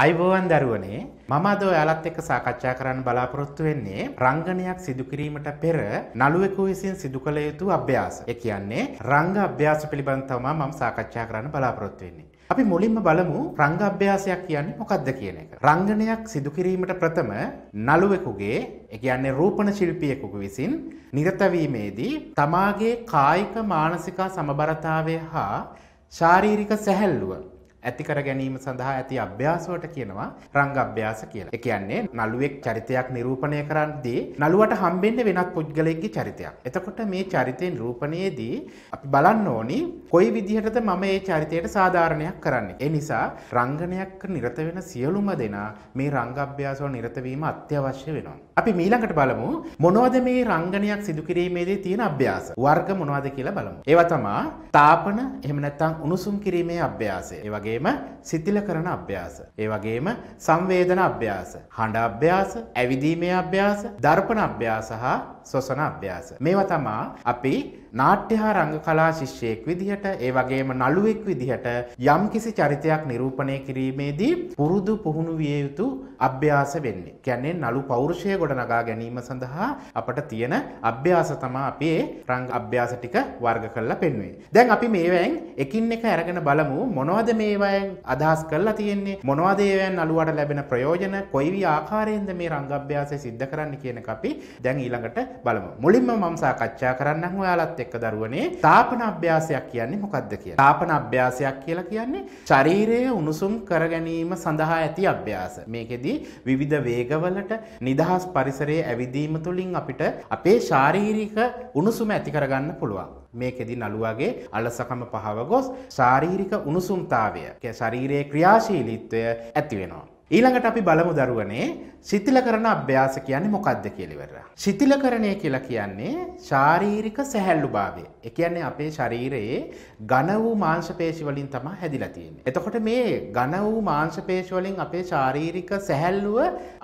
අයිබෝවන් දරුවනේ මම අද ඔයාලත් එක්ක සාකච්ඡා කරන්න බලාපොරොත්තු වෙන්නේ රංගනයක් සිදු කිරීමට පෙර නළුවෙකු විසින් සිදු කළ යුතු අභ්‍යාස. ඒ කියන්නේ රංග අභ්‍යාස පිළිබඳව තමයි මම සාකච්ඡා කරන්න බලාපොරොත්තු වෙන්නේ. අපි මුලින්ම බලමු රංග අභ්‍යාසයක් කියන්නේ මොකක්ද කියන එක. රංගනයක් සිදු කිරීමට ප්‍රථම නළුවෙකුගේ ඒ කියන්නේ රූපණ ශිල්පියෙකු විසින් නිරත වීමේදී තමාගේ කායික මානසික සමබරතාවය හා ශාරීරික සැහැල්ලුව ඇතිකර ගැනීම සඳහා ඇති අභ්‍යාසවට කියනවා රංග අභ්‍යාස කියලා. ඒ කියන්නේ නළුවෙක් චරිතයක් නිරූපණය කරද්දී නළුවට හම්බෙන්නේ වෙනත් පුද්ගලයෙක්ගේ චරිතයක්. එතකොට මේ චරිතේ නිරූපණයේදී අපි බලන්න ඕනි කොයි විදිහටද මම මේ චරිතයට සාධාරණයක් කරන්නේ. ඒ නිසා රංගනයක් නිරත වෙන සියලුම දෙනා මේ රංග අභ්‍යාසවල නිරත වීම අත්‍යවශ්‍ය වෙනවා. අපි මීළඟට බලමු මොනවද මේ රංගනයක් සිදුකිරීමේදී තියෙන අභ්‍යාස වර්ග මොනවද කියලා බලමු. ඒවා තමා තාපන එහෙම නැත්නම් උණුසුම් කිරීමේ අභ්‍යාසය. ඒ වගේම සිතිල කරන අභ්‍යාස. ඒ වගේම සංවේදන අභ්‍යාස, හඬ අභ්‍යාස, ඇවිදීමේ අභ්‍යාස, දර්පණ අභ්‍යාස හා ශ්වසන අභ්‍යාස. මේවා තමා අපි නාට්‍ය හා රංග කලා ශිෂ්‍යයෙක් විදිහට ඒ වගේම නළුවෙක් විදිහට යම්කිසි චරිතයක් නිරූපණය කිරීමේදී පුරුදු පුහුණු විය යුතු අභ්‍යාස වෙන්නේ. කියන්නේ නළු පෞරුෂය ගොඩනගා ගැනීම සඳහා අපට තියෙන අභ්‍යාස තමයි අපි ඒ රංග අභ්‍යාස ටික වර්ග කරලා පෙන්වන්නේ. දැන් අපි මේවෙන් එකින් එක අරගෙන බලමු මොනවද මේවයෙන් අදහස් කරලා තියෙන්නේ මොනවද ඒවෙන් නළුවට ලැබෙන ප්‍රයෝජන කොයි ආකාරයෙන්ද මේ රංග අභ්‍යාසය සිද්ධ කරන්න කියන අපි දැන් ඊළඟට බලමු. මුලින්ම මම සාකච්ඡා කරන්නම් ඔයාලත් එක්ක දරුවනේ තාපන අභ්‍යාසයක් කියන්නේ මොකක්ද කියලා. තාපන අභ්‍යාසයක් කියලා කියන්නේ ශරීරය උණුසුම් කර ගැනීම සඳහා ඇති අභ්‍යාස. මේකෙදී විවිධ වේගවලට නිදහස් පරිසරයේ ඇවිදීම තුලින් අපිට අපේ ශාරීරික උණුසුම ඇති කරගන්න පුළුවන්. මේකෙදි නළුවාගේ අලසකම පහව ගොස් ශාරීරික උණුසුම්තාවය, ශරීරයේ ක්‍රියාශීලීත්වය ඇති වෙනවා. ඊළඟට අපි බලමු දරුවනේ ශිතිල කරන අභ්‍යාස කියන්නේ මොකක්ද කියලිවර. ශිතිල කරණය කියලා කියන්නේ ශාරීරික සැහැල්ලු භාවය. ඒ කියන්නේ අපේ ශරීරයේ ඝන වූ මාංශ පේශි වලින් තමයි හැදිලා තියෙන්නේ. එතකොට මේ ඝන වූ මාංශ පේශි වලින් අපේ ශාරීරික සැහැල්ලුව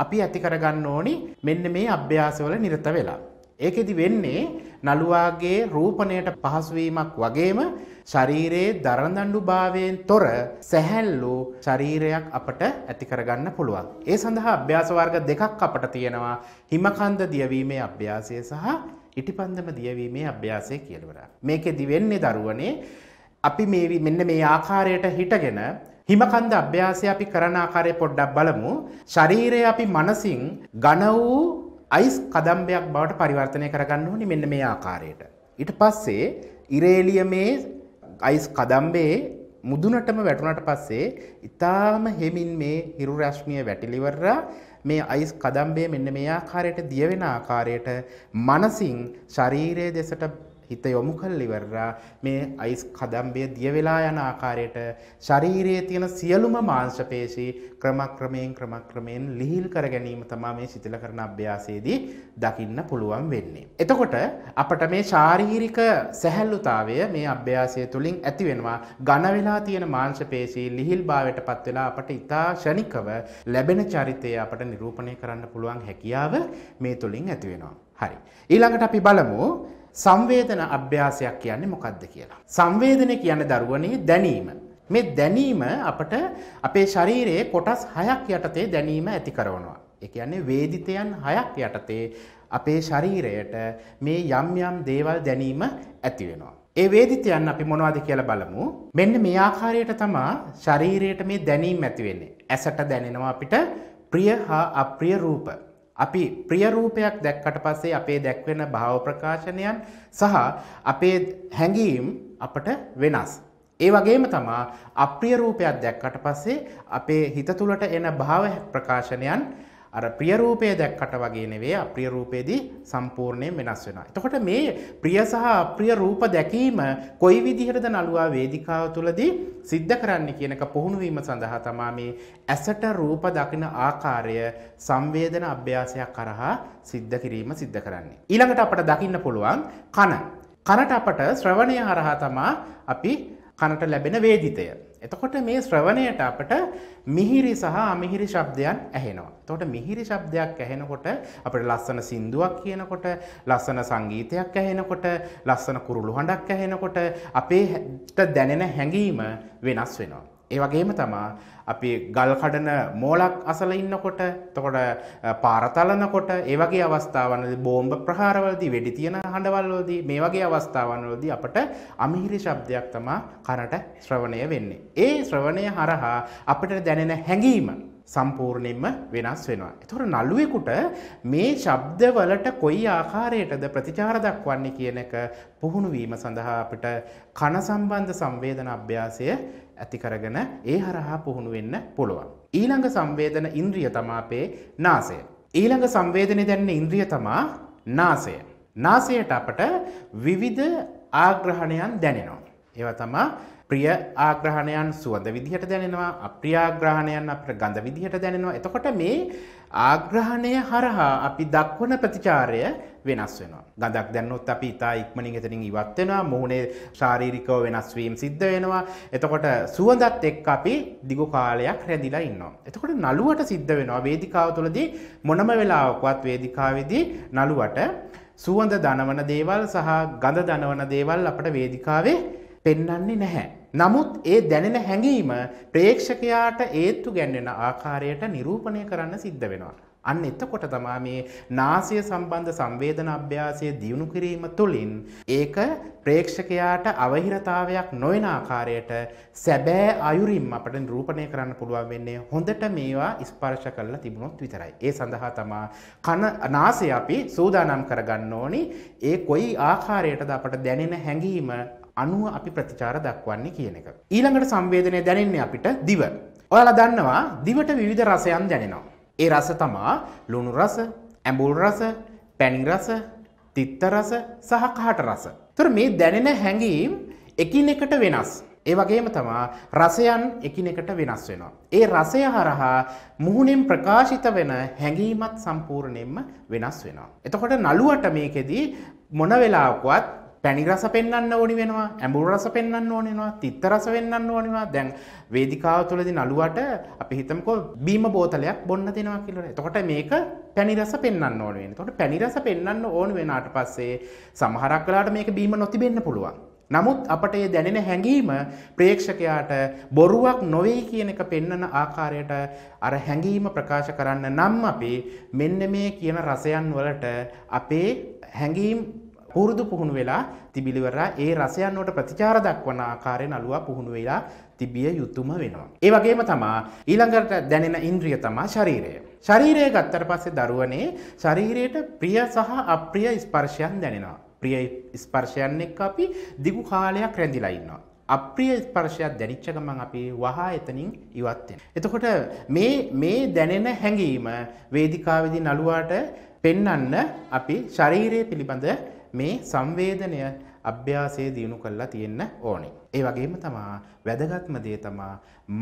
අපි ඇති කරගන්න ඕනි මෙන්න මේ අභ්‍යාස වල නිරත වෙලා. ඒකෙදි වෙන්නේ නළුවාගේ රූපණයට පහසුවීමක් වගේම ශරීරයේ දරදඬු භාවයෙන් තොර සැහැල්ලු ශරීරයක් අපට ඇති කරගන්න පුළුවන්. ඒ සඳහා අභ්‍යාස වර්ග දෙකක් අපට තියෙනවා. හිමකන්ද දියවීමේ අභ්‍යාසය සහ ඉටිපන්දම දියවීමේ අභ්‍යාසය කියලවර. මේකෙදි වෙන්නේ දරුවනේ අපි මේ මෙන්න මේ ආකාරයට හිටගෙන හිමකන්ද අභ්‍යාසය අපි කරන ආකාරය පොඩ්ඩක් බලමු. ශරීරය අපි මනසින් ඝන වූ අයිස් කදම්බයක් බවට පරිවර්තනය කරගන්න ඕනි මෙන්න මේ ආකාරයට. ඊට පස්සේ ඉරේලියමේ අයිස් කදම්බේ මුදුනටම වැටුණට පස්සේ ඉතාම හෙමින් මේ හිරු රශ්මිය වැටිලිවරලා මේ අයිස් කදම්බේ මෙන්න මේ ආකාරයට දියවෙන ආකාරයට මනසින් ශරීරය දෙසට හිත යොමු කල් ඉවරලා මේ අයිස් කදම්බය දිය වෙලා යන ආකාරයට ශරීරයේ තියෙන සියලුම මාංශ පේශී ක්‍රමක්‍රමයෙන් ක්‍රමක්‍රමයෙන් ලිහිල් කර ගැනීම තමයි මේ ශිතල කරන අභ්‍යාසයේදී දකින්න පුළුවන් වෙන්නේ. එතකොට අපට මේ ශාරීරික සැහැල්ලුතාවය මේ අභ්‍යාසය තුලින් ඇති වෙනවා. ඝන වෙලා තියෙන මාංශ පේශී ලිහිල් භාවයටපත් වෙලා අපට ඊටා ෂණිකව ලැබෙන චරිතය අපට නිරූපණය කරන්න පුළුවන් හැකියාව මේ තුලින් ඇති වෙනවා. හරි. ඊළඟට අපි බලමු සංවේදන අභ්‍යාසයක් කියන්නේ මොකක්ද කියලා. සංවේදනය කියන දරුවනේ දැනීම. මේ දැනීම අපට අපේ ශරීරයේ කොටස් 6ක් යටතේ දැනීම ඇති කරනවා. ඒ කියන්නේ වේදිතයන් 6ක් යටතේ අපේ ශරීරයට මේ යම් යම් දේවල් දැනීම ඇති වෙනවා. ඒ වේදිතයන් අපි මොනවද කියලා බලමු. මෙන්න මේ ආකාරයට තමා ශරීරයට මේ දැනීම ඇති වෙන්නේ. ඇසට දැනෙනවා අපිට ප්‍රිය හා අප්‍රිය රූප. අපි ප්‍රියරූපයක් දැක්කට පස්සේ අපේ දැක්වෙන භාව ප්‍රකාශනයන් සහ අපේ හැඟීම් අපට වෙනස්. ඒ වගේම තමා අප්‍රියරූපයක් දැක්කට පස්සේ අපේ හිත තුළට එන භාව ප්‍රකාශනයන් අර ප්‍රියරූපය දැක්කට වගේ නෙවේ අප්‍රියරූපයේදී සම්පූර්ණයෙන් වෙනස් වෙනවා. එතකොට මේ ප්‍රිය සහ අප්‍රිය රූප දැකීම කොයි විදිහටද නළුවා වේදිකාව තුළදී සිද්ධ කරන්න කියනක පුහුණුවීම සඳහා තමා මේ ඇසට රූප දකින ආකාරය සංවේදන අභ්‍යාසයක් කරහා සිද්ධ කිරීම සිද්ධ කරන්නේ. ඊළඟට අපට දකින්න පුළුවන් කන. කනට අපට ශ්‍රවණය හරහා තමා අපි කනට ලැබෙන වේදිතය. එතකොට මේ ශ්‍රවණයට අපට මිහිරි සහ අමිහිරි ශබ්දයන් ඇහෙනවා. එතකොට මිහිරි ශබ්දයක් ඇහෙනකොට අපිට ලස්සන සින්දුවක් කියනකොට, ලස්සන සංගීතයක් ඇහෙනකොට, ලස්සන කුරුළු හඬක් ඇහෙනකොට අපේට දැනෙන හැඟීම වෙනස් වෙනවා. ඒ වගේම තමයි අපි ගල් කඩන මෝලක් අසල ඉන්නකොට තකොට පාරතලනකොට ඒවගේ අවස්ථාවනද බෝම්භ ප්‍රහාරවලදී වෙඩි තියෙන හඬවල්ලෝදී මේ වගේ අවස්ථාවනලෝදී අපට අමිහිරි ශබ්දයක් තමා කරට ශ්‍රවණය වෙන්නේ. ඒ ශ්‍රවණය හරහා අපට දැනෙන හැඟීම සම්පූර්ණයෙන්ම වෙනස් වෙනවා. එතොර නළුවෙකුට මේ ශබ්දවලට කොයි ආකාරයටද ප්‍රතිචාර දක්වන්නේ කියන එක පුහුණුවීම සඳහා අපට කන සම්බන්ධ සංවේදන අභ්‍යාසය ඇති කරගෙන ඒ හරහා පුහුණු වෙන්න පුළුවන්. ඊළඟ සංවේදන ඉන්ද්‍රිය තමා අපේ නාසය. ඊළඟ සංවේදනය දැනෙන ඉන්ද්‍රිය තමා නාසය. නාසයට අපට විවිධ ආග්‍රහණයන් දැනෙනවා. ඒවා තමා ප්‍රිය ආග්‍රහණයන් සුවඳ විදිහට දැනෙනවා අප්‍රියාග්‍රහණයන් අපට ගඳ විදිහට දැනෙනවා එතකොට මේ ආග්‍රහණය හරහා අපි දක්වන ප්‍රතිචාරය වෙනස් වෙනවා. ගඳක් දැන්නොත් අපි ඉතා ඉක්මනින් එතනින් ඉවත් වෙනවා. මුහුණේ ශාරීරිකව වෙනස් වීම සිද්ධ වෙනවා. එතකොට සුවඳත් එක්ක අපි දිගු කාලයක් රැඳිලා ඉන්නවා. එතකොට නළුවට සිද්ධ වෙනවා වේදිකාව තුළදී මොනම වෙලාවකවත් වේදිකාවේදී නළුවට සුවඳ දනවන දේවල් සහ ගඳ දනවන දේවල් අපට වේදිකාවේ පෙන්වන්නේ නැහැ. නමුත් ඒ දැනෙන හැඟීම ප්‍රේක්ෂකයාට ඒත්තු ගැන්වෙන ආකාරයට නිරූපණය කරන්න සිද්ධ වෙනවා. අන්න එතකොට තමා මේ නාසය සම්බන්ධ සංවේදන අභ්‍යාසය දියුණු කිරීම තුළින් ඒක ප්‍රේක්ෂකයාට අවහිරතාවයක් නොයන ආකාරයට සැබෑ අයුරින් අපට නිරූපණය කරන්න පුළුවන් වෙන්නේ හොඳට මේවා ස්පර්ශ කරලා තිබුණොත් විතරයි. ඒ සඳහා තමා කන නාසය අපි සූදානම් කරගන්න ඕනි. ඒ කොයි ආකාරයටද අපට දැනෙන හැඟීම අනුව අපි ප්‍රතිචාර දක්වන්නේ කියන එක. ඊළඟට සංවේදනය දැනෙන්නේ අපිට දිව. ඔයාලා දන්නවා දිවට විවිධ රසයන් දැනෙනවා. ඒ රස තමා ලුණු රස, ඇඹුල් රස, පැණි රස, තිත්ත රස සහ කහට රස. ඒතර මේ දැනෙන හැඟීම් එකිනෙකට වෙනස්. ඒ වගේම තමා රසයන් එකිනෙකට වෙනස් වෙනවා. ඒ රසය හරහා මුහුණෙන් ප්‍රකාශිත වෙන හැඟීමත් සම්පූර්ණයෙන්ම වෙනස් වෙනවා. එතකොට නළුවට මේකෙදී මොන වෙලාවකවත් පැනිරස පෙන්න්න ඕනි වෙනවා ඇඹුරස පෙන්න්න ඕනෙනවා තිත්තරස වෙන්න ඕනිවා දැන් වේදිකාව තුළදි නළුවට අපි හිතමකෝ බීම බෝතලයක් බොන්න දෙනවා කියලන තොට මේක පැනිරස පෙන්න්න ඕනුවෙන් තොට පැනිරස පෙන්න්න ඕන වෙනට පස්සේ සමහරක් කලාට මේක බීම නොතිබෙන්න පුළුවන් නමුත් අපට ඒ දැනෙන හැඟීම ප්‍රේක්ෂකයාට බොරුවක් නොවේ කියන එක පෙන්නන ආකාරයට අර හැඟීම ප්‍රකාශ කරන්න නම් අපි මෙන්න මේ කියන රසයන් වලට අපේ හැඟීම් පුරුදු පුහුණු වෙලා තිබිලිවරා ඒ රසයන්වට ප්‍රතිචාර දක්වන ආකාරයෙන් අලුවා පුහුණු වෙලා තිබිය යුතුම වෙනවා. ඒ වගේම තමා ඊළඟට දැනෙන ඉන්ද්‍රිය තමා ශරීරය. ශරීරය ගත්තට පස්සේ දරුවනේ ශරීරයට ප්‍රිය සහ අප්‍රිය ස්පර්ශයන් දැනෙනවා. ප්‍රිය ස්පර්ශයන් එක්ක අපි දිගු කාලයක් රැඳිලා ඉන්නවා. අප්‍රිය ස්පර්ශයක් දැනිච්ච ගමන් අපි වහා එතනින් ඉවත් වෙනවා. එතකොට මේ මේ දැනෙන හැඟීම වේදිකාවේදී නළුවාට පෙන්වන්න අපි ශරීරය පිළිබඳ මේ සංවේදනය අභ්‍යාසයේ දියුණු කරලා තියෙන්න ඕනේ. ඒ වගේම තමා වැදගත්ම දේ තමා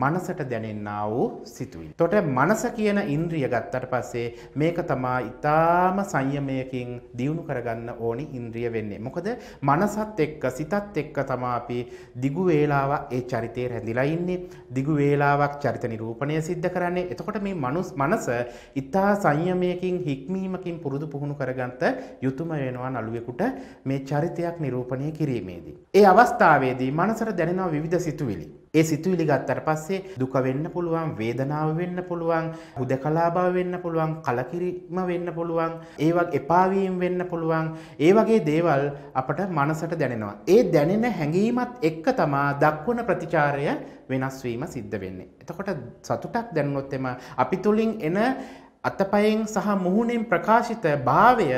මනසට දැනෙන්නා වූ සිතුවිලි. තොට මනස කියන ඉන්ද්‍රිය ගත්තට පස්සේ මේක තමා ඊටාම සංයමයකින් දියුණු කරගන්න ඕනි ඉන්ද්‍රිය වෙන්නේ. මොකද මනසත් එක්ක සිතත් එක්ක තමා අපි දිගු වේලාවක් ඒ චරිතේ රැඳිලා ඉන්නේ. දිගු වේලාවක් චරිත නිරූපණය සිද්ධ කරන්නේ. එතකොට මේ මනුස් මනස ඊටා සංයමයකින් හික්මීමකින් පුරුදු පුහුණු කරගන්න යුතුයම වෙනවා නළුවෙකුට මේ චරිතයක් නිරූපණය කිරීමේදී. ඒ අවස්ථාවේදී මනස මනසට දැනෙනවා විවිධ සිතුවිලි. ඒ සිතුවිලි ගත්තට පස්සේ දුක වෙන්න පුළුවන්, වේදනාව වෙන්න පුළුවන්, හුදකලාභව වෙන්න පුළුවන්, කලකිරීම වෙන්න පුළුවන්, ඒ වගේ එපාවීම වෙන්න පුළුවන්. ඒ වගේ දේවල් අපට මනසට දැනෙනවා. ඒ දැනෙන හැඟීමත් එක්ක තමා දක්වන ප්‍රතිචාරය වෙනස් වීම සිද්ධ වෙන්නේ. එතකොට සතුටක් දැනුනොත් එම අපි තුලින් එන අතපයෙන් සහ මුහුණෙන් ප්‍රකාශිත භාවය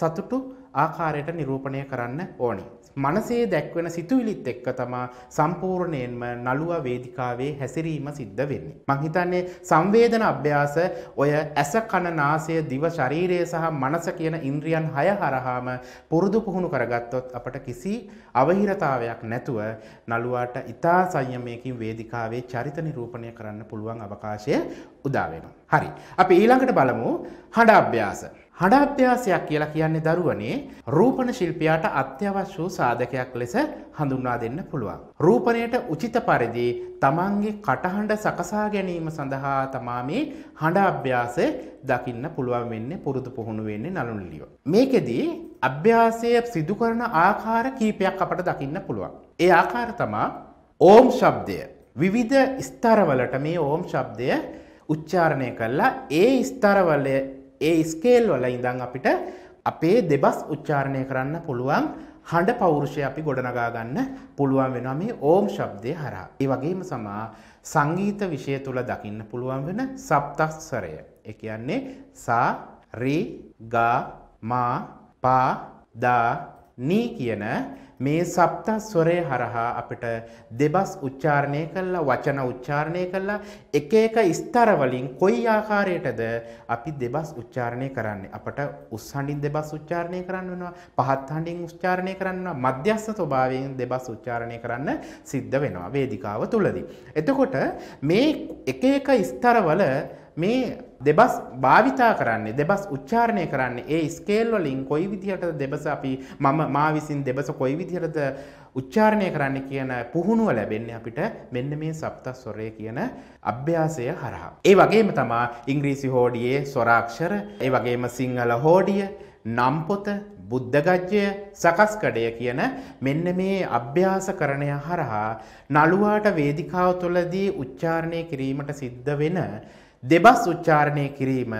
සතුටු ආකාරයට නිරූපණය කරන්න ඕනේ. මනසේ දැක්වෙන සිතුවිලිත් එක්ක තමා සම්පූර්ණයෙන්ම නළුව වේදිකාවේ හැසිරීම සිද්ධ වෙන්නේ. මං හිතන්නේ සංවේදන අභ්‍යාස ඔය ඇස කන නාසය දිව ශරීරය සහ මනස කියන ඉන්ද්‍රියන් හය හරහාම පුරුදු පුහුණු කරගත්තොත් අපට කිසි අවහිරතාවයක් නැතුව නළුවාට ඉතා සංයමයකින් වේදිකාවේ චරිත නිරූපණය කරන්න පුළුවන් අවකාශය උදා වෙනවා. හරි. අපි ඊළඟට බලමු හඬ අභ්‍යාස. හඩාත්‍යවාසයක් කියලා කියන්නේ දරුවනේ රූපණ ශිල්පියාට අත්‍යවශ්‍ය වූ සාධකයක් ලෙස හඳුන්වා දෙන්න පුළුවන්. රූපණයට උචිත පරිදි තමන්ගේ කටහඬ සකසා ගැනීම සඳහා තමා මේ හඬ අභ්‍යාසය දකින්න පුළුවන් වෙන්නේ පුරුදු පුහුණු වෙන්නේ නළුන්ලියෝ. මේකෙදි අභ්‍යාසය සිදු කරන ආකාර කීපයක් අපට දකින්න පුළුවන්. ඒ ආකාර තමා ඕම් ශබ්දය. විවිධ ස්තරවලට මේ ඕම් ශබ්දය උච්චාරණය කළා ඒ ස්තරවලයේ ඒ ස්කේල් වල ඉඳං අපිට අපේ දෙබස් උච්චාරණය කරන්න පුළුවන් හඬ පෞරුෂය අපි ගොඩනගා ගන්න පුළුවන් වෙනවා මේ ඕම් ශබ්දය හරහා. ඒ වගේම සමා සංගීත විෂය තුල දකින්න පුළුවන් වෙන සප්තස්වරය. ඒ කියන්නේ සා, රි, ගා, මා, පා, දා, නී කියන මේ සප්ත ස්වරය හරහා අපිට දෙබස් උච්චාරණය කළා වචන උච්චාරණය කළා එක එක ස්තර වලින් කොයි ආකාරයටද අපි දෙබස් උච්චාරණය කරන්නේ අපට උස් හඬින් දෙබස් උච්චාරණය කරන්න වෙනවා පහත් හඬින් උච්චාරණය කරන්න වෙනවා මධ්‍යස්ථ ස්වභාවයෙන් දෙබස් උච්චාරණය කරන්න සිද්ධ වෙනවා වේදිකාව තුලදී එතකොට මේ එක එක ස්තරවල මේ දෙබස් භාවිතා කරන්නේ දෙබස් උච්චාරණය කරන්නේ ඒ ස්කේල්වලින් කොයි විදිහට දෙබස අපි මම මා විසින් දෙබස කොයි විදිහටද උච්චාරණය කරන්න කියන පුහුණුව ලැබෙන්නේ අපිට මෙන්න මේ සප්ත ස්වරය කියන අභ්‍යාසය හරහා. ඒ වගේම තමා ඉංග්‍රීසි හෝඩියේ ස්වරාක්ෂර ඒ වගේම සිංහල හෝඩිය නම්පොත බුද්ධගජ්‍යය සකස්කඩය කියන මෙන්න මේ අභ්‍යාස කරණය හරහා නළුවාට වේදිකාව තුළදී උච්චාරණය කිරීමට සිද්ධ වෙන දෙබස් උච්චාරණය කිරීම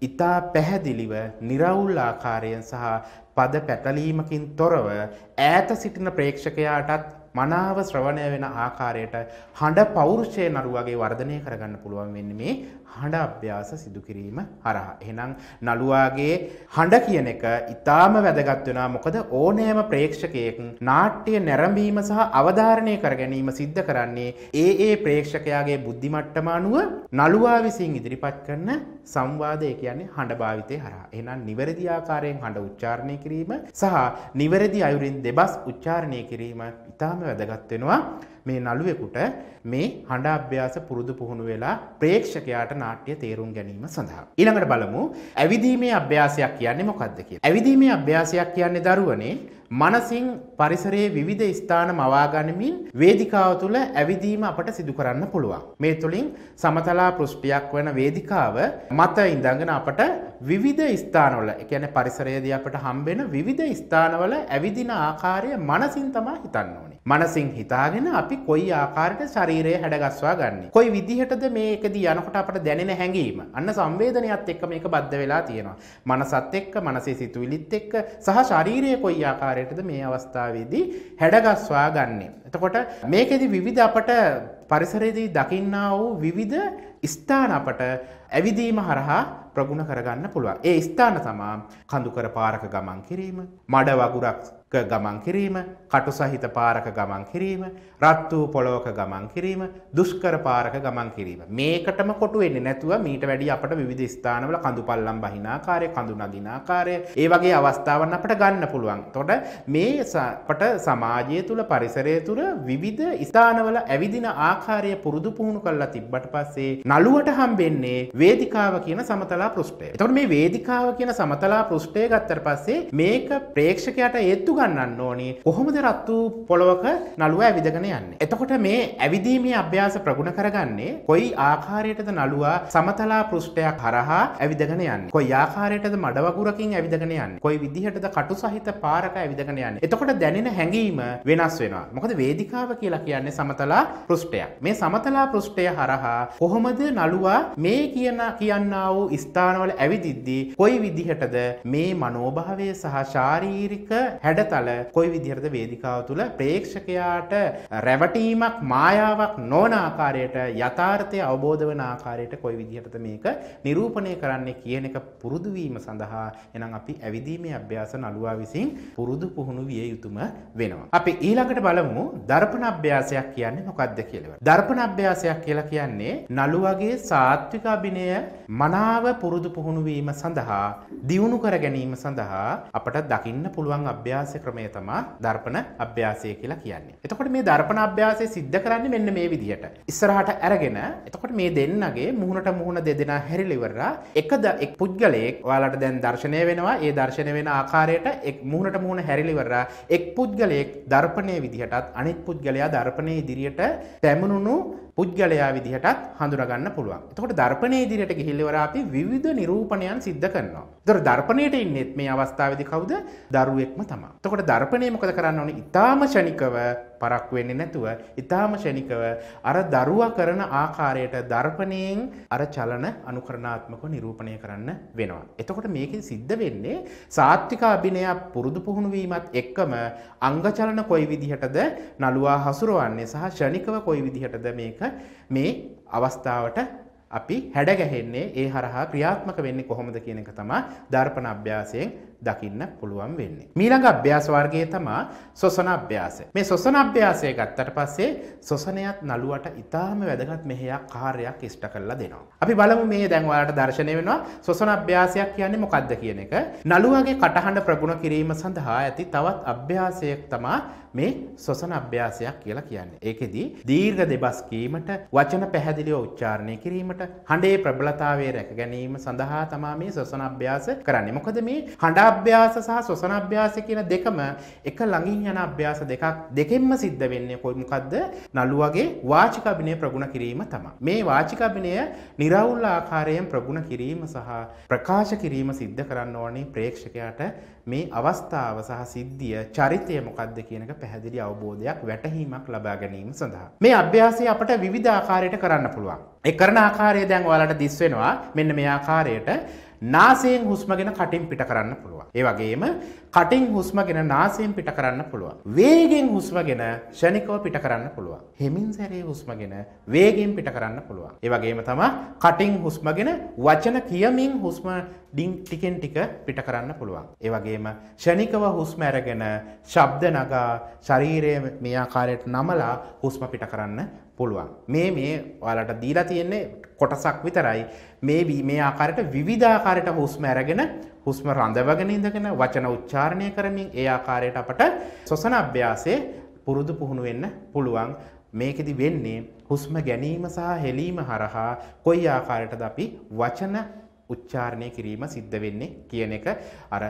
ඉතා පැහැදිලිව නිරවුල් ආකාරයෙන් සහ පද පැටලීමකින් තොරව ඈත සිටින ප්‍රේක්ෂකයාටත් මනාව ශ්‍රවණය වෙන ආකාරයට හඬ පෞරුෂය නරුවගේ වර්ධනය කරගන්න පුළුවන් වෙන්න මේ හඬ අභ්‍යාස සිදු කිරීම හරහා. එහෙනම් නළුවාගේ හඬ කියන එක ඉතාම වැදගත් වෙනවා. මොකද ඕනෑම ප්‍රේක්ෂකයෙක් නාට්‍ය නැරඹීම සහ අවධාරණය කර ගැනීම සිද්ධ කරන්නේ ඒ ඒ ප්‍රේක්ෂකයාගේ බුද්ධි මට්ටම අනුව නළුවා විසින් ඉදිරිපත් කරන සංවාදය කියන්නේ හඬ භාවිතය හරහා. එහෙනම් නිවැරදි ආකාරයෙන් හඬ උච්චාරණය කිරීම සහ නිවැරදි අයුරින් දෙබස් උච්චාරණය කිරීම ඉතාම වැදගත් වෙනවා. මේ නළුවෙකුට මේ හඬ අභ්‍යාස පුරුදු පුහුණු වෙලා ප්‍රේක්ෂකයාට නාට්‍ය තේරුම් ගැනීම සඳහා. ඊළඟට බලමු ඇවිදීමේ අභ්‍යාසයක් කියන්නේ මොකක්ද කියලා. ඇවිදීමේ අභ්‍යාසයක් කියන්නේ දරුවනේ මනසින් පරිසරයේ විවිධ ස්ථාන මවාගනිමින් වේදිකාව තුළ ඇවිදීම අපට සිදු කරන්න පුළුවන්. මේ තුළින් සමතලා පෘෂ්ටියක් වන වේදිකාව මත ඉඳගෙන අපට විවිධ ස්ථානවල එකැන පරිසරයේදී අපට හම්බෙන විවිධ ස්ථානවල ඇවිදින ආකාරය මනසින් තමා හිතන්න ඕන. මනසින් හිතාගෙන අපි කොයි ආකාරයට ශරීරය හැඩගස්වා ගන්න. කොයි විදිහටද මේකද යනකොට අපට දැනෙන හැඟීම. අන්න සංවේදනයත් එක්ක මේක බද්ධ වෙලා තියෙනවා. මනසත් එක්ක මනසේ සිතුවිලිත් එක්ක සහ ශරීරය කොයි ආකාරයටද මේ අවස්ථාවේදී හැඩගස්වා ගන්නේ. එතකොට මේකෙදි විවිධ අපට පරිසරයේදී දකින්නා වූ විවිධ ස්ථාන අපට ඇවිදීම හරහා ප්‍රගුණ කරගන්න පුළුවන්. ඒ ස්ථාන තමා කඳුකර පාරක ගමන් කිරීම, මඩ වගුරක් ගමන් කිරීම, කටු සහිත පාරක ගමන් කිරීම, රත් වූ පොළොවක ගමන් කිරීම, දුෂ්කර පාරක ගමන් කිරීම. මේකටම කොටු වෙන්නේ නැතුව මීට වැඩි අපට විවිධ ස්ථානවල කඳු පල්ලම් බහින ආකාරය, කඳු නගින ආකාරය, ඒ වගේ අවස්ථාවන් අපට ගන්න පුළුවන්. එතකොට මේ අපට සමාජය තුල පරිසරය තුල විවිධ ස්ථානවල ඇවිදින ආකාරය පුරුදු පුහුණු කරලා තිබ්බට පස්සේ නළුවට හම්බෙන්නේ වේදිකාව කියන සමතලා පෘෂ්ඨය. එතකොට මේ වේදිකාව කියන සමතලා පෘෂ්ඨය ගත්තට පස්සේ මේක ප්‍රේක්ෂකයාට ඒත්තු උගන්නන්න ඕනේ කොහොමද රත්තු පොළොවක නළුව ඇවිදගෙන යන්නේ. එතකොට මේ ඇවිදීමේ අභ්‍යාස ප්‍රගුණ කරගන්නේ කොයි ආකාරයටද නළුවා සමතලා පෘෂ්ටයක් හරහා ඇවිදගෙන යන්න. කොයි ආකාරයටද මඩවගුරකින් ඇවිදගෙන යන්න. කොයි විදිහටද කටු සහිත පාරක ඇවිදගෙන යන්න. එතකොට දැනෙන හැඟීම වෙනස් වෙනවා. මොකද වේදිකාව කියලා කියන්නේ සමතලා පෘෂ්ටයක්. මේ සමතලා පෘෂ්ටය හරහා කොහොමද නළුවා මේ කියන කියන්නා වූ ස්ථානවල ඇවිදිද්දී කොයි විදිහටද මේ මනෝභාවය සහ ශාරීරික හැඩත තල කොයි විදිහරද වේදිකාව තුළ ප්‍රේක්ෂකයාට රැවටීමක් මායාවක් නොන ආකාරයට යථාර්ථය අවබෝධ වන ආකාරයට කොයි විදිහටද මේක නිරූපණය කරන්නේ කියන එක පුරුදු වීම සඳහා එනම් අපි ඇවිදීමේ අභ්‍යාස නළුවා විසින් පුරුදු පුහුණු විය යුතුම වෙනවා. අපි ඊළඟට බලමු දර්පණ අභ්‍යාසයක් කියන්නේ මොකක්ද කියලා. දර්පණ අභ්‍යාසයක් කියලා කියන්නේ නළුවගේ සාත්වික අභිනය මනාව පුරුදු පුහුණු වීම සඳහා දියුණු කර ගැනීම සඳහා අපට දකින්න පුළුවන් අභ්‍යාස ක්‍රමය තමා දර්පන අභ්‍යාසය කියලා කියන්නේ. එතකොට මේ දර්පන අභ්‍යාසය සිද්ධ කරන්නේ මෙන්න මේ විදිහට. ඉස්සරහට අරගෙන එතකොට මේ දෙන්නගේ මුහුණට මුහුණ දෙදෙනා හැරිලා ඉවරලා එකද එක් පුද්ගලයෙක් ඔයාලට දැන් දර්ශනය වෙනවා. ඒ දර්ශනය වෙන ආකාරයට එක් මුහුණට මුහුණ හැරිලා ඉවරලා එක් පුද්ගලයෙක් දර්පණයේ විදිහටත් අනෙක් පුද්ගලයා දර්පණයේ ඉදිරියට පැමුණුණු පුද්ගලයා විදිහටත් හඳුරගන්න පුළුවන්. එතකොට දර්පණයේ ඉදිරියට ගිහිල්ලා අපි විවිධ නිරූපණයන් සිද්ධ කරනවා. ඒතර දර්පණයට ඉන්නෙත් මේ අවස්ථාවේදී කවුද? දරුවෙක්ම තමයි. එතකොට දර්පණය මොකද කරන්න ඕනේ? ඊටාම ෂණිකව පරක් වෙන්නේ නැතුව ඉතාම ෂණිකව අර දරුවා කරන ආකාරයට දර්පණයෙන් අර චලන අනුකරණාත්මකව නිරූපණය කරන්න වෙනවා. එතකොට මේකෙන් සිද්ධ වෙන්නේ සාත්‍තික අභිනය පුරුදු පුහුණු වීමත් එක්කම අංග චලන කොයි විදිහටද නළුවා හසුරවන්නේ සහ ෂණිකව කොයි විදිහටද මේක මේ අවස්ථාවට අපි හැඩගැහෙන්නේ ඒ හරහා ක්‍රියාත්මක වෙන්නේ කොහොමද කියන එක තමයි දර්පණ අභ්‍යාසයෙන් දකින්න පුළුවන් වෙන්නේ. මීළඟ අභ්‍යාස වර්ගය තමා සොසන අභ්‍යාසය. මේ සොසන අභ්‍යාසය ගත්තට පස්සේ සොසනයත් නළුවට ඉතාම වැදගත් මෙහෙයක් කාර්යයක් ඉෂ්ට කරලා දෙනවා. අපි බලමු මේ දැන් ඔයාලට දැర్శණය වෙනවා සොසන අභ්‍යාසයක් කියන්නේ මොකක්ද කියන එක. නළුවගේ කටහඬ ප්‍රගුණ කිරීම සඳහා ඇති තවත් අභ්‍යාසයක් තමා මේ සොසන අභ්‍යාසයක් කියලා කියන්නේ. ඒකෙදී දීර්ඝ දෙබස් කීමට වචන පැහැදිලිව උච්චාරණය කිරීමට හඬේ ප්‍රබලතාවය රැක ගැනීම සඳහා තමා මේ සොසන අභ්‍යාස කරන්නේ. මොකද මේ හඬා අභ්‍යාස සහ සොසන අභ්‍යාස කියන දෙකම එක ළඟින් යන අභ්‍යාස දෙකක් දෙකෙන්ම සිද්ධ වෙන්නේ කොයි මොකද්ද නළුවගේ වාචික අභිනය ප්‍රගුණ කිරීම තමයි. මේ වාචික අභිනය निराවුල් ආකාරයෙන් ප්‍රගුණ කිරීම සහ ප්‍රකාශ කිරීම සිද්ධ කරන්න ඕනේ ප්‍රේක්ෂකයාට මේ අවස්ථාව සහ සිද්ධිය චරිතය මොකද්ද කියන එක පැහැදිලි අවබෝධයක් වැටහීමක් ලබා ගැනීම සඳහා. මේ අභ්‍යාසය අපට විවිධ ආකාරයට කරන්න පුළුවන්. ඒ කරන ආකාරය දැන් ඔයාලට දිස් වෙනවා. මෙන්න මේ ආකාරයට නාසයෙන් හුස්මගෙන කටින් පිට කරන්න පුළුවන්. ඒ වගේම කටින් හුස්මගෙන නාසයෙන් පිට කරන්න පුළුවන්. වේගෙන් හුස්මගෙන ෂණිකව පිට කරන්න පුළුවන්. හෙමින් සැරේ හුස්මගෙන වේගෙන් පිට කරන්න පුළුවන්. ඒ වගේම තමයි කටින් හුස්මගෙන වචන කියමින් හුස්ම ටිකෙන් ටික පිට කරන්න පුළුවන්. ඒ වගේම ෂණිකව හුස්ම අරගෙන ශබ්ද නගා ශරීරයේ මේ ආකාරයට නමලා හුස්ම පිට කරන්න පුළුවන් මේ මේ ඔයාලට දීලා තියෙන්නේ කොටසක් විතරයි මේ මේ ආකාරයට විවිධාකාරයට හුස්ම ඇරගෙන හුස්ම රඳවගෙන ඉඳගෙන වචන උච්චාරණය කරමින් ඒ ආකාරයට අපට සොසන අභ්‍යාසයේ පුරුදු පුහුණු වෙන්න පුළුවන් මේකෙදි වෙන්නේ හුස්ම ගැනීම සහ හෙලීම හරහා කොයි ආකාරයටද අපි වචන උච්චාරණය කිරීම සිද්ධ වෙන්නේ කියන එක අර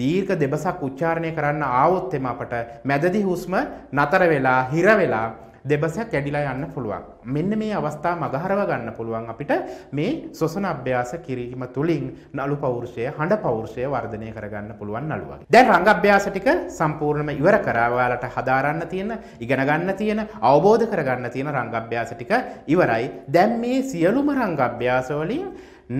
දීර්ඝ දෙබසක් උච්චාරණය කරන්න ආවොත් එම අපට මැදදී හුස්ම නතර වෙලා හිර වෙලා දෙබසයක් ඇඩිලා යන්න පුළුවන්. මෙන්න මේ අවස්ථා මගහරව ගන්න පුළුවන් අපිට මේ සොසන අභ්‍යාස කිරීම තුළින් නලු පෞරුෂය හඬ පෞරුෂය වර්ධනය කරගන්න පුළුවන් නළුවක්. දැන් රංග අභ්‍යාස ටික සම්පූර්ණයෙන්ම ඉවර කරා. ඔයාලට හදාරන්න තියෙන, ඉගෙන ගන්න තියෙන, අවබෝධ කරගන්න තියෙන රංග අභ්‍යාස ටික ඉවරයි. දැන් මේ සියලුම රංග අභ්‍යාස වලින්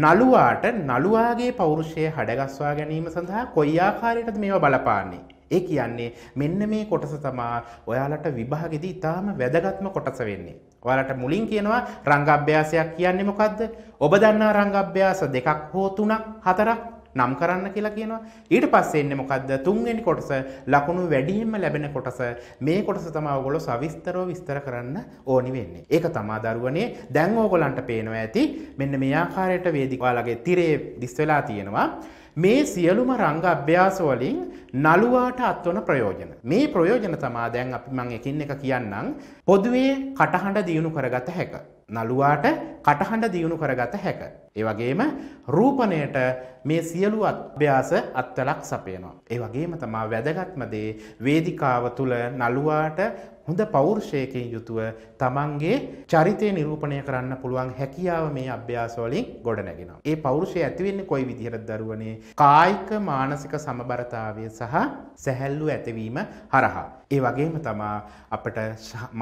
නළුවාට නළුවාගේ පෞරුෂය හඩගස්වා ගැනීම සඳහා කොයි ආකාරයටද මේවා බලපාන්නේ? ඒ කියන්නේ මෙන්න මේ කොටස තමා ඔයාලට විභාගෙදී ඉතාම වැදගත්ම කොටස වෙන්නේ. ඔයාලට මුලින් කියනවා රංග අභ්‍යාසයක් කියන්නේ මොකද්ද? ඔබ දන්නා රංග අභ්‍යාස දෙකක් හෝ තුනක් හතරක් නම් කරන්න කියලා කියනවා. ඊට පස්සේ එන්නේ මොකද්ද? තුන්වෙනි කොටස ලකුණු වැඩියෙන්ම ලැබෙන කොටස. මේ කොටස තමයි ඔයගොල්ලෝ සවිස්තරව විස්තර කරන්න ඕනි වෙන්නේ. ඒක තමයි දරුවනේ දැන් ඕගොල්ලන්ට පේනවා ඇති. මෙන්න මේ ආකාරයට වේදිකාවලගේ තිරේ දිස් වෙලා තියෙනවා. මේ සියලුම රංග අභ්‍යාසවලින් නළුවාට අත්වන ප්‍රයෝජන. මේ ප්‍රයෝජන තමා දැන් අපි මං එකින් එක කියන්නම් පොදුවේ කටහඬ දියුණු කරගත හැක. නළුවාට කටහඬ දියුණු කරගත හැක. ඒ වගේම රූපණයට මේ සියලු අභ්‍යාස අත්වලක් සපයනවා. ඒ වගේම තමා වැදගත්ම දේ වේදිකාව තුල නළුවාට හොඳ පෞර්ෂයකින් යුතුව තමන්ගේ චරිතය නිරූපණය කරන්න පුළුවන් හැකියාව මේ අභ්‍යාසවලින් ගොඩ නැගෙනවා. ඒ පෞරුෂය ඇතිවෙන්නේ කොයි විදිහට දරුවනේ කායික මානසික සමබරතාවය සහ සැහැල්ලු ඇතිවීම හරහා. ඒ වගේම තමා අපට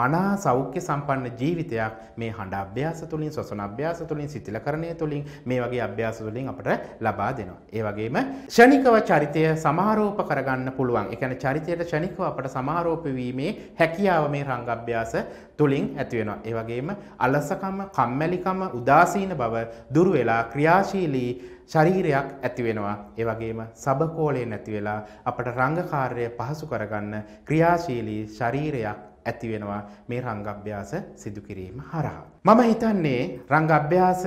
මනා සෞඛ්‍ය සම්පන්න ජීවිතයක් මේ හඬ අභ්‍යාස තුළින් සොසන අභ්‍යාස තුළින් සිතිලකරණය තුළින් මේ වගේ අභ්‍යාස තුළින් අපට ලබා දෙනවා. ඒ වගේම ෂණිකව චරිතය සමාරෝප කරගන්න පුළුවන්. ඒ කියන්නේ චරිතයට ෂණිකව අපට සමාරෝප වීමේ හැකියාව මේ රංග අභ්‍යාස තුළින් ඇති වෙනවා. ඒ වගේම අලසකම, කම්මැලිකම, උදාසීන බව දුරු වෙලා ක්‍රියාශීලී ශරීරයක් ඇති වෙනවා. ඒ වගේම සබකෝලය නැති වෙලා අපට රංගකාර්යය පහසු කරගන්න ක්‍රියාශීලී ශරීරයක් ඇති වෙනවා මේ රංග අභ්‍යාස සිදු කිරීම හරහා. මම හිතන්නේ රංග අභ්‍යාස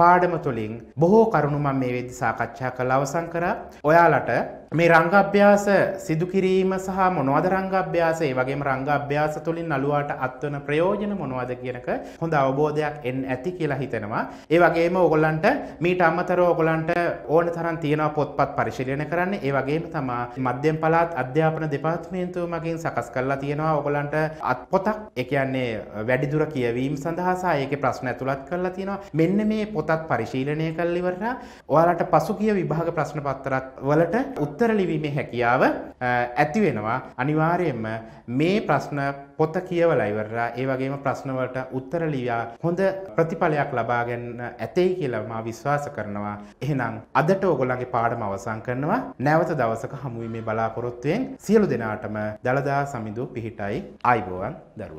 පාඩම තුළින් බොහෝ කරුණු මම මේ වෙද්දි සාකච්ඡා කළ අවසන් කරා. ඔයාලට මේ රංග අභ්‍යාස සිදු කිරීම සහ මොනවද රංග අභ්‍යාස ඒ වගේම රංග අභ්‍යාස තුලින් අලුවාට අත්වන ප්‍රයෝජන මොනවද කියනක හොඳ අවබෝධයක් එන්න ඇති කියලා හිතෙනවා ඒ වගේම ඕගොල්ලන්ට මීට අමතර ඕගොලන්ට ඕන තරන් තියෙනවා පොත්පත් පරිශීලනය කරන්න ඒ වගේම තමා මධ්‍යම් පලාත් අධ්‍යාපන දෙපාත්මේන්තුව මගින් සකස් කරලා තියෙනවා ඔගොලන්ට අත් පොතක් එකයන්නේ වැඩිදුර කියවීම සඳහසා ඒක ප්‍රශ්න ඇතුළත් කරලා තියෙනවා මෙන්න මේ පොතත් පරිශීලනය කල්ලිවරලා ඔයාලට පසු කිය විභාග ප්‍රශ්න පත්තරත් වලට උත්තර උත්තර ලිවීමේ හැකියාව ඇති වෙනවා අනිවාර්යයෙන්ම මේ ප්‍රශ්න පොත කියවලා ඉවරලා ඒ වගේම ප්‍රශ්නවලට උත්තර ලියා හොඳ ප්‍රතිඵලයක් ලබා ගන්න ඇතෙයි කියලා මා විශ්වාස කරනවා එහෙනම් අදට ඔයගොල්ලන්ගේ පාඩම අවසන් කරනවා නැවත දවසක හමු වීමේ බලාපොරොත්තුෙන් සියලු දෙනාටම දලදා සමිඳු පිහිටයි ආයිබෝවන් දරුවෝ